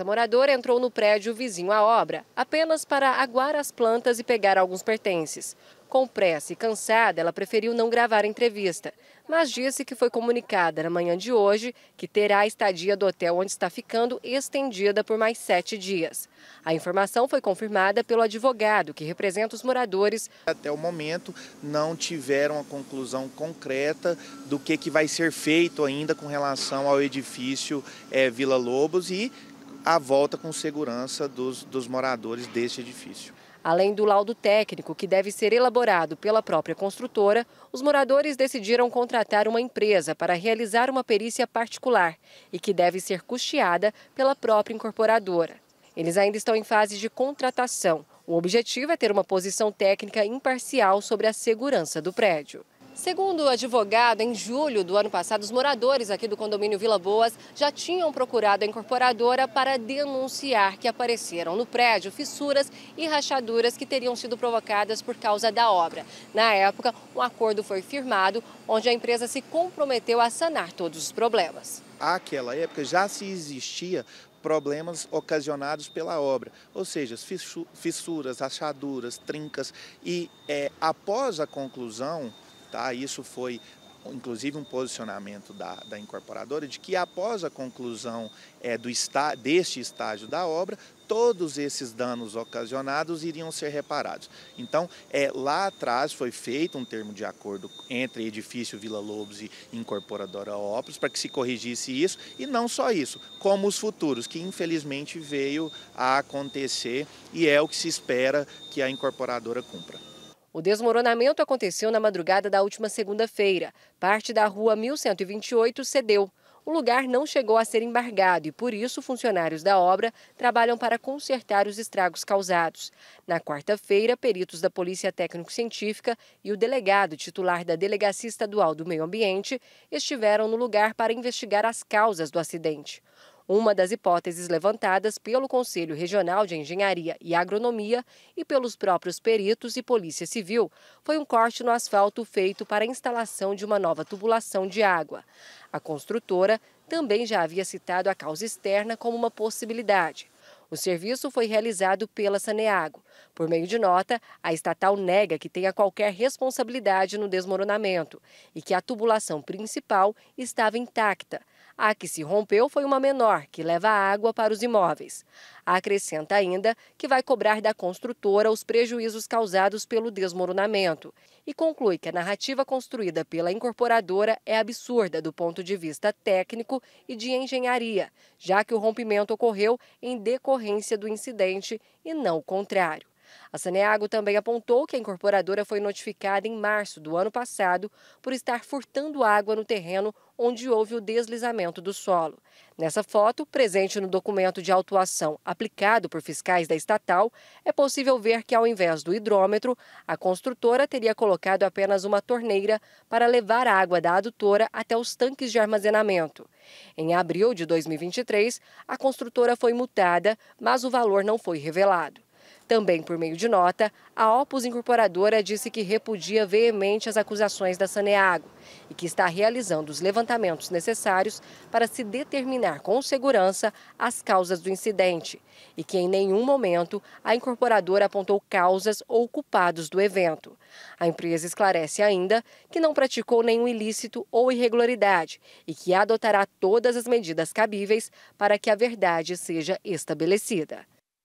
Essa moradora entrou no prédio vizinho à obra, apenas para aguar as plantas e pegar alguns pertences. Com pressa e cansada, ela preferiu não gravar a entrevista, mas disse que foi comunicada na manhã de hoje que terá a estadia do hotel onde está ficando estendida por mais sete dias. A informação foi confirmada pelo advogado que representa os moradores. Até o momento não tiveram a conclusão concreta do que, que vai ser feito ainda com relação ao edifício é, Vila Lobos e a volta com segurança dos, dos moradores deste edifício. Além do laudo técnico, que deve ser elaborado pela própria construtora, os moradores decidiram contratar uma empresa para realizar uma perícia particular e que deve ser custeada pela própria incorporadora. Eles ainda estão em fase de contratação. O objetivo é ter uma posição técnica imparcial sobre a segurança do prédio. Segundo o advogado, em julho do ano passado, os moradores aqui do condomínio Vila Boas já tinham procurado a incorporadora para denunciar que apareceram no prédio fissuras e rachaduras que teriam sido provocadas por causa da obra. Na época, um acordo foi firmado onde a empresa se comprometeu a sanar todos os problemas. Aquela época já se existia problemas ocasionados pela obra, ou seja, fissuras, rachaduras, trincas e é, após a conclusão Tá? Isso foi inclusive um posicionamento da, da incorporadora de que após a conclusão é, do está, deste estágio da obra, todos esses danos ocasionados iriam ser reparados. Então, é, lá atrás foi feito um termo de acordo entre edifício Vila Lobos e incorporadora Opus para que se corrigisse isso e não só isso, como os futuros, que infelizmente veio a acontecer e é o que se espera que a incorporadora cumpra. O desmoronamento aconteceu na madrugada da última segunda-feira. Parte da rua 1128 cedeu. O lugar não chegou a ser embargado e, por isso, funcionários da obra trabalham para consertar os estragos causados. Na quarta-feira, peritos da Polícia Técnico-Científica e o delegado titular da Delegacia Estadual do Meio Ambiente estiveram no lugar para investigar as causas do acidente uma das hipóteses levantadas pelo Conselho Regional de Engenharia e Agronomia e pelos próprios peritos e Polícia Civil foi um corte no asfalto feito para a instalação de uma nova tubulação de água. A construtora também já havia citado a causa externa como uma possibilidade. O serviço foi realizado pela Saneago. Por meio de nota, a estatal nega que tenha qualquer responsabilidade no desmoronamento e que a tubulação principal estava intacta. A que se rompeu foi uma menor, que leva água para os imóveis. Acrescenta ainda que vai cobrar da construtora os prejuízos causados pelo desmoronamento e conclui que a narrativa construída pela incorporadora é absurda do ponto de vista técnico e de engenharia, já que o rompimento ocorreu em decorrência do incidente e não o contrário. A Saneago também apontou que a incorporadora foi notificada em março do ano passado por estar furtando água no terreno onde houve o deslizamento do solo. Nessa foto, presente no documento de autuação aplicado por fiscais da estatal, é possível ver que, ao invés do hidrômetro, a construtora teria colocado apenas uma torneira para levar a água da adutora até os tanques de armazenamento. Em abril de 2023, a construtora foi multada, mas o valor não foi revelado. Também por meio de nota, a Opus Incorporadora disse que repudia veemente as acusações da Saneago e que está realizando os levantamentos necessários para se determinar com segurança as causas do incidente e que em nenhum momento a incorporadora apontou causas ou culpados do evento. A empresa esclarece ainda que não praticou nenhum ilícito ou irregularidade e que adotará todas as medidas cabíveis para que a verdade seja estabelecida.